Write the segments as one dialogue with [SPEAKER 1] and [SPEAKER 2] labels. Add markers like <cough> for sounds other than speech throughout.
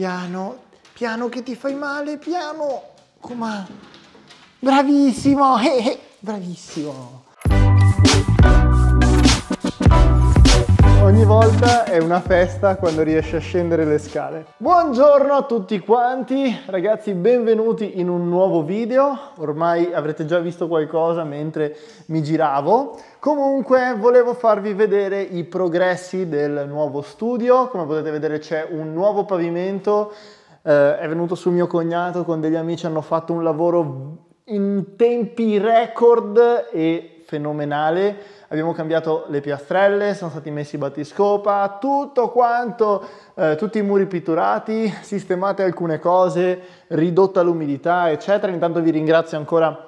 [SPEAKER 1] Piano, piano che ti fai male, piano. Com'è? Bravissimo, <laughs> eh, eh, bravissimo. Ogni volta è una festa quando riesce a scendere le scale. Buongiorno a tutti quanti, ragazzi benvenuti in un nuovo video. Ormai avrete già visto qualcosa mentre mi giravo. Comunque volevo farvi vedere i progressi del nuovo studio, come potete vedere c'è un nuovo pavimento, eh, è venuto su mio cognato con degli amici, hanno fatto un lavoro in tempi record e fenomenale, abbiamo cambiato le piastrelle, sono stati messi i battiscopa, tutto quanto, eh, tutti i muri pitturati, sistemate alcune cose, ridotta l'umidità eccetera, intanto vi ringrazio ancora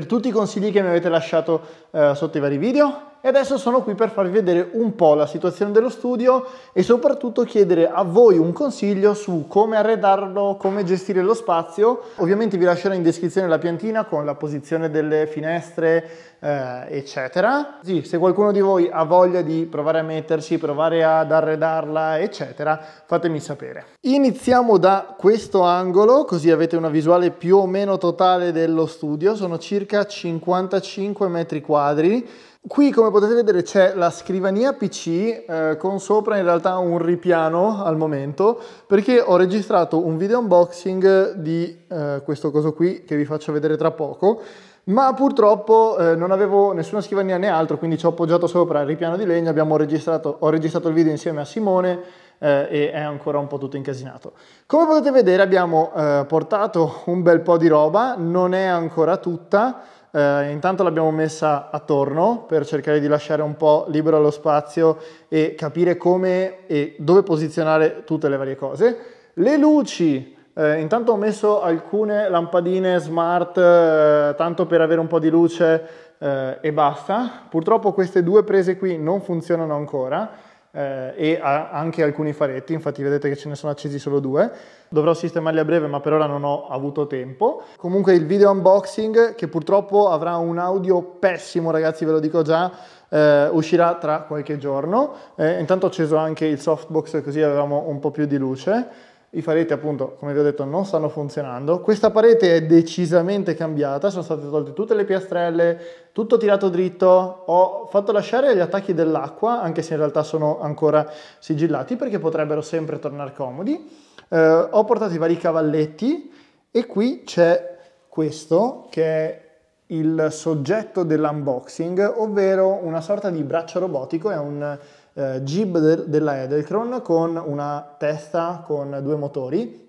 [SPEAKER 1] per tutti i consigli che mi avete lasciato eh, sotto i vari video e adesso sono qui per farvi vedere un po' la situazione dello studio e soprattutto chiedere a voi un consiglio su come arredarlo, come gestire lo spazio. Ovviamente vi lascerò in descrizione la piantina con la posizione delle finestre, eh, eccetera. Sì, se qualcuno di voi ha voglia di provare a metterci, provare ad arredarla, eccetera, fatemi sapere. Iniziamo da questo angolo, così avete una visuale più o meno totale dello studio. Sono circa 55 metri quadri Qui come potete vedere c'è la scrivania PC eh, con sopra in realtà un ripiano al momento perché ho registrato un video unboxing di eh, questo coso qui che vi faccio vedere tra poco ma purtroppo eh, non avevo nessuna scrivania né altro quindi ci ho appoggiato sopra il ripiano di legno, registrato, ho registrato il video insieme a Simone eh, e è ancora un po' tutto incasinato. Come potete vedere abbiamo eh, portato un bel po' di roba, non è ancora tutta eh, intanto l'abbiamo messa attorno per cercare di lasciare un po' libero lo spazio e capire come e dove posizionare tutte le varie cose. Le luci, eh, intanto ho messo alcune lampadine smart, eh, tanto per avere un po' di luce eh, e basta. Purtroppo queste due prese qui non funzionano ancora, eh, e anche alcuni faretti, infatti vedete che ce ne sono accesi solo due. Dovrò sistemarli a breve ma per ora non ho avuto tempo. Comunque il video unboxing che purtroppo avrà un audio pessimo ragazzi ve lo dico già, eh, uscirà tra qualche giorno. Eh, intanto ho acceso anche il softbox così avevamo un po' più di luce i faretti appunto come vi ho detto non stanno funzionando questa parete è decisamente cambiata sono state tolte tutte le piastrelle tutto tirato dritto ho fatto lasciare gli attacchi dell'acqua anche se in realtà sono ancora sigillati perché potrebbero sempre tornare comodi eh, ho portato i vari cavalletti e qui c'è questo che è il soggetto dell'unboxing ovvero una sorta di braccio robotico è un eh, jib de- della Edeltron con una testa con due motori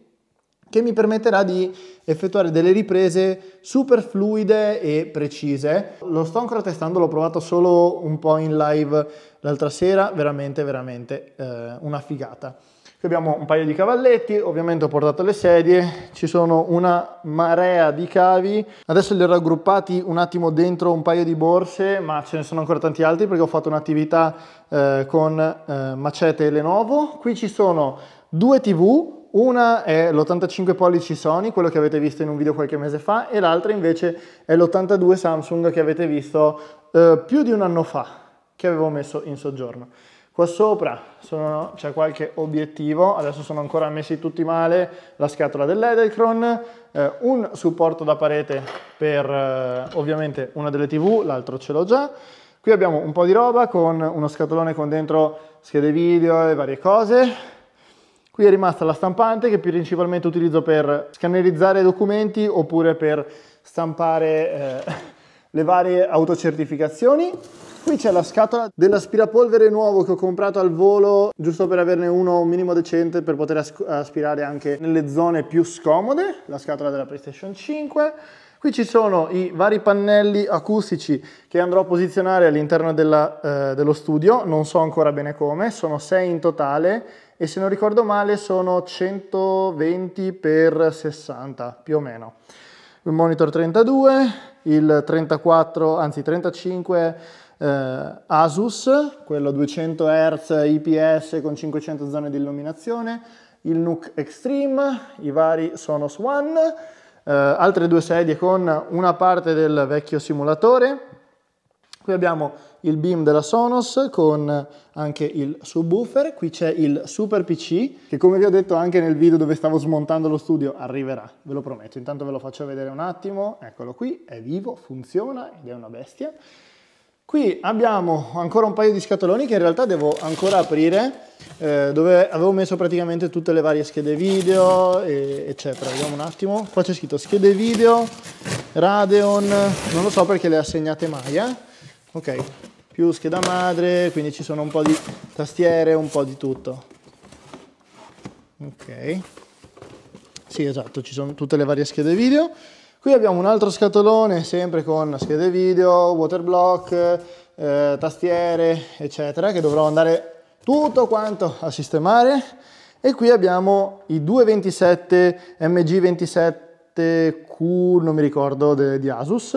[SPEAKER 1] che mi permetterà di effettuare delle riprese super fluide e precise. Lo sto ancora testando, l'ho provato solo un po' in live l'altra sera, veramente veramente eh, una figata. Qui abbiamo un paio di cavalletti, ovviamente ho portato le sedie, ci sono una marea di cavi. Adesso li ho raggruppati un attimo dentro un paio di borse, ma ce ne sono ancora tanti altri perché ho fatto un'attività eh, con eh, macete Lenovo. Qui ci sono due TV, una è l'85 pollici Sony, quello che avete visto in un video qualche mese fa, e l'altra invece è l'82 Samsung che avete visto eh, più di un anno fa, che avevo messo in soggiorno. Qua sopra c'è qualche obiettivo, adesso sono ancora messi tutti male, la scatola dell'Edelcron, eh, un supporto da parete per eh, ovviamente una delle tv, l'altro ce l'ho già. Qui abbiamo un po' di roba con uno scatolone con dentro schede video e varie cose. Qui è rimasta la stampante che principalmente utilizzo per scannerizzare documenti oppure per stampare eh, <laughs> le varie autocertificazioni. Qui c'è la scatola dell'aspirapolvere nuovo che ho comprato al volo, giusto per averne uno minimo decente per poter aspirare anche nelle zone più scomode, la scatola della PlayStation 5. Qui ci sono i vari pannelli acustici che andrò a posizionare all'interno eh, dello studio, non so ancora bene come, sono 6 in totale e se non ricordo male sono 120 x 60 più o meno. Il monitor 32, il 34, anzi 35 eh, Asus, quello a 200 Hz IPS con 500 zone di illuminazione, il Nook Extreme, i vari Sonos One, eh, altre due sedie con una parte del vecchio simulatore. Qui abbiamo il beam della Sonos con anche il subwoofer, qui c'è il Super PC che come vi ho detto anche nel video dove stavo smontando lo studio arriverà, ve lo prometto, intanto ve lo faccio vedere un attimo, eccolo qui, è vivo, funziona ed è una bestia. Qui abbiamo ancora un paio di scatoloni che in realtà devo ancora aprire, eh, dove avevo messo praticamente tutte le varie schede video, e, eccetera. Vediamo un attimo. Qua c'è scritto schede video, Radeon, non lo so perché le assegnate mai, eh? Ok, più scheda madre, quindi ci sono un po' di tastiere, un po' di tutto. Ok. Sì, esatto, ci sono tutte le varie schede video. Qui abbiamo un altro scatolone, sempre con schede video, waterblock, eh, tastiere, eccetera, che dovrò andare tutto quanto a sistemare. E qui abbiamo i 227 MG27Q, non mi ricordo, di Asus,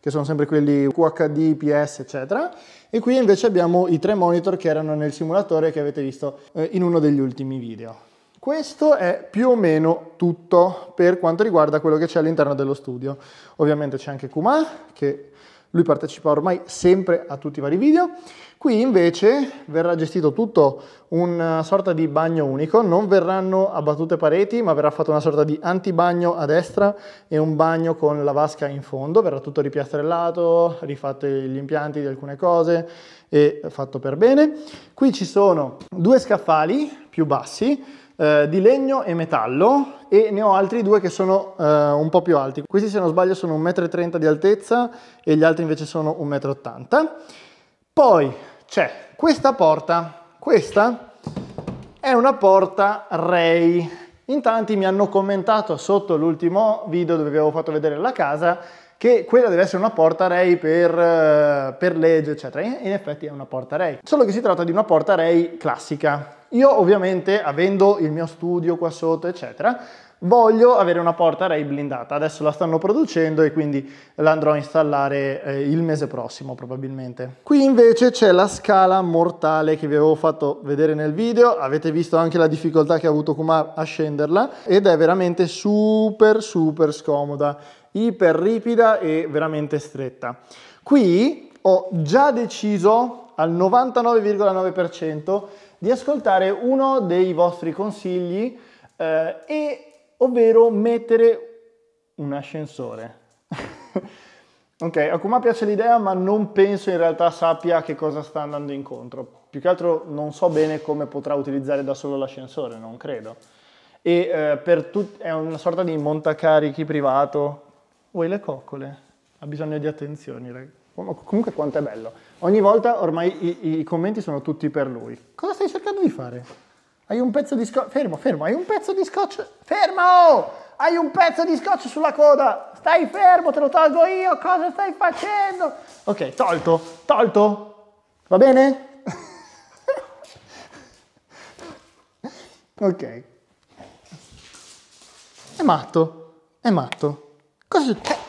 [SPEAKER 1] che sono sempre quelli QHD, PS, eccetera. E qui invece abbiamo i tre monitor che erano nel simulatore che avete visto eh, in uno degli ultimi video. Questo è più o meno tutto per quanto riguarda quello che c'è all'interno dello studio. Ovviamente c'è anche Kumar, che lui partecipa ormai sempre a tutti i vari video. Qui invece verrà gestito tutto una eh, sorta di bagno unico, non verranno abbattute pareti, ma verrà fatto una sorta di antibagno a destra e un bagno con la vasca in fondo, verrà tutto ripiastrellato, rifatto gli impianti di alcune cose e fatto per bene. Qui ci sono due scaffali più bassi, eh, di legno e metallo e ne ho altri due che sono eh, un po' più alti. Questi se non sbaglio sono 1,30 m di altezza e gli altri invece sono 1,80 m. Poi c'è questa porta, questa è una porta Ray. In tanti mi hanno commentato sotto l'ultimo video dove vi avevo fatto vedere la casa che quella deve essere una porta Ray per, eh, per legge, eccetera. In effetti è una porta Ray. solo che si tratta di una porta Ray classica, io ovviamente, avendo il mio studio qua sotto, eccetera, voglio avere una porta Ray blindata. Adesso la stanno producendo e quindi la andrò a installare eh, il mese prossimo probabilmente. Qui invece c'è la scala mortale che vi avevo fatto vedere nel video. Avete visto anche la difficoltà che ha avuto Kumar a scenderla ed è veramente super super scomoda, iper ripida e veramente stretta. Qui ho già deciso al 99,9% di ascoltare uno dei vostri consigli eh, e ovvero mettere un ascensore. <laughs> ok, a Kuma piace l'idea, ma non penso in realtà sappia che cosa sta andando incontro. Più che altro non so bene come potrà utilizzare da solo l'ascensore, non credo. E eh, per tutti è una sorta di montacarichi privato. Vuoi le coccole? Ha bisogno di attenzioni, ragazzi. Comunque quanto è bello. Ogni volta ormai i, i commenti sono tutti per lui. Cosa stai cercando di fare? Hai un pezzo di scotch... Fermo, fermo, hai un pezzo di scotch... Fermo! Hai un pezzo di scotch sulla coda! Stai fermo, te lo tolgo io! Cosa stai facendo? Ok, tolto, tolto. Va bene? <laughs> ok. È matto, è matto. Cosa succede?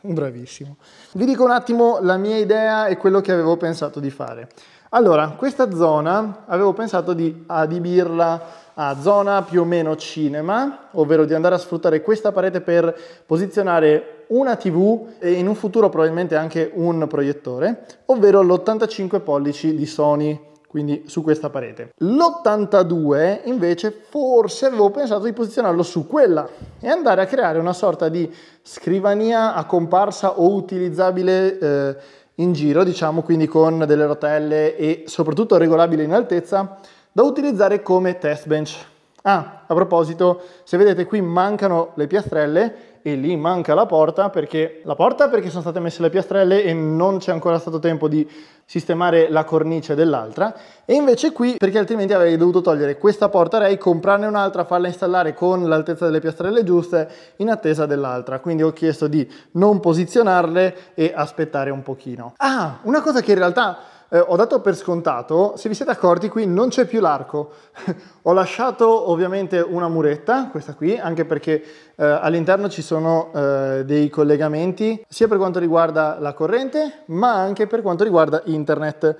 [SPEAKER 1] <laughs> Bravissimo. Vi dico un attimo la mia idea e quello che avevo pensato di fare. Allora, questa zona avevo pensato di adibirla a zona più o meno cinema, ovvero di andare a sfruttare questa parete per posizionare una TV e in un futuro probabilmente anche un proiettore, ovvero l'85 pollici di Sony quindi su questa parete. L'82 invece forse avevo pensato di posizionarlo su quella e andare a creare una sorta di scrivania a comparsa o utilizzabile eh, in giro, diciamo quindi con delle rotelle e soprattutto regolabile in altezza, da utilizzare come test bench. Ah, a proposito, se vedete qui mancano le piastrelle e lì manca la porta perché la porta perché sono state messe le piastrelle e non c'è ancora stato tempo di sistemare la cornice dell'altra e invece qui perché altrimenti avrei dovuto togliere questa porta Ray, comprarne un'altra, farla installare con l'altezza delle piastrelle giuste in attesa dell'altra. Quindi ho chiesto di non posizionarle e aspettare un pochino. Ah, una cosa che in realtà eh, ho dato per scontato, se vi siete accorti qui non c'è più l'arco. <laughs> ho lasciato ovviamente una muretta, questa qui, anche perché eh, all'interno ci sono eh, dei collegamenti sia per quanto riguarda la corrente ma anche per quanto riguarda internet.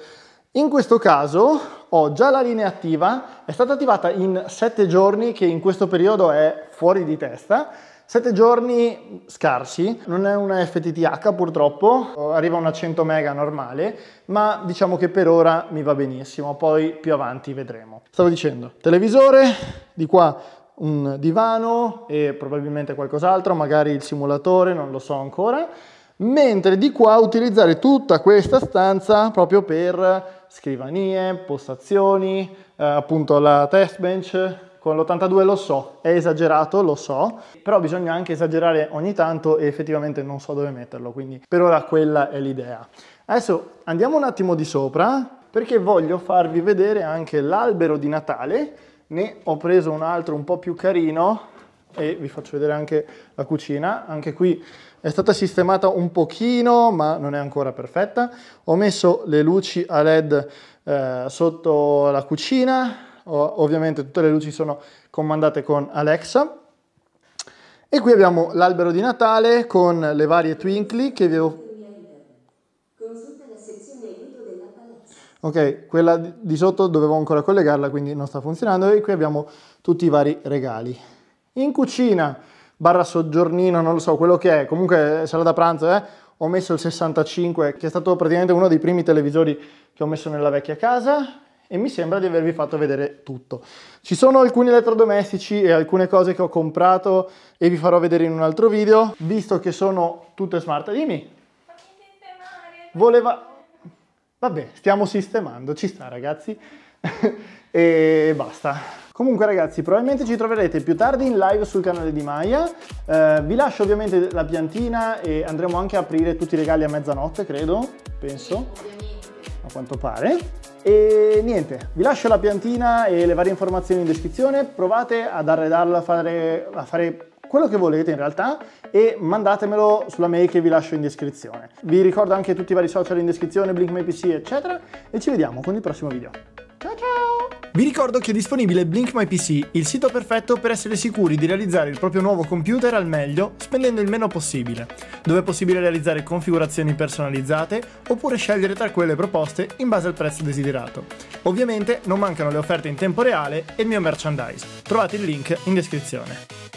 [SPEAKER 1] In questo caso ho già la linea attiva, è stata attivata in 7 giorni che in questo periodo è fuori di testa Sette giorni scarsi, non è una FTTH purtroppo, eh, arriva una 100 mega normale, ma diciamo che per ora mi va benissimo, poi più avanti vedremo. Stavo dicendo, televisore, di qua un divano e probabilmente qualcos'altro, magari il simulatore, non lo so ancora, mentre di qua utilizzare tutta questa stanza proprio per scrivanie, postazioni, eh, appunto la test bench, con l'82 lo so, è esagerato, lo so, però bisogna anche esagerare ogni tanto e effettivamente non so dove metterlo, quindi per ora quella è l'idea. Adesso andiamo un attimo di sopra perché voglio farvi vedere anche l'albero di Natale, ne ho preso un altro un po' più carino e vi faccio vedere anche la cucina, anche qui è stata sistemata un pochino ma non è ancora perfetta, ho messo le luci a led eh, sotto la cucina, ovviamente tutte le luci sono comandate con Alexa. E qui abbiamo l'albero di Natale con le varie Twinkly che vi avevo... Ok, quella di sotto dovevo ancora collegarla, quindi non sta funzionando. E qui abbiamo tutti i vari regali. In cucina, barra soggiornino, non lo so, quello che è, comunque eh, sarà da pranzo, eh? ho messo il 65, che è stato praticamente uno dei primi televisori che ho messo nella vecchia casa e mi sembra di avervi fatto vedere tutto. Ci sono alcuni elettrodomestici e alcune cose che ho comprato e vi farò vedere in un altro video, visto che sono tutte smart. Dimmi! Voleva... Vabbè, stiamo sistemando, ci sta ragazzi. <laughs> e basta. Comunque ragazzi, probabilmente ci troverete più tardi in live sul canale di Maya. Eh, vi lascio ovviamente la piantina e andremo anche a aprire tutti i regali a mezzanotte, credo, penso. a quanto pare. E niente, vi lascio la piantina e le varie informazioni in descrizione, provate ad arredarla, a fare, a fare quello che volete in realtà e mandatemelo sulla mail che vi lascio in descrizione. Vi ricordo anche tutti i vari social in descrizione, Blink eccetera e ci vediamo con il prossimo video. Vi ricordo che è disponibile Blink My PC, il sito perfetto per essere sicuri di realizzare il proprio nuovo computer al meglio spendendo il meno possibile, dove è possibile realizzare configurazioni personalizzate oppure scegliere tra quelle proposte in base al prezzo desiderato. Ovviamente non mancano le offerte in tempo reale e il mio merchandise. Trovate il link in descrizione.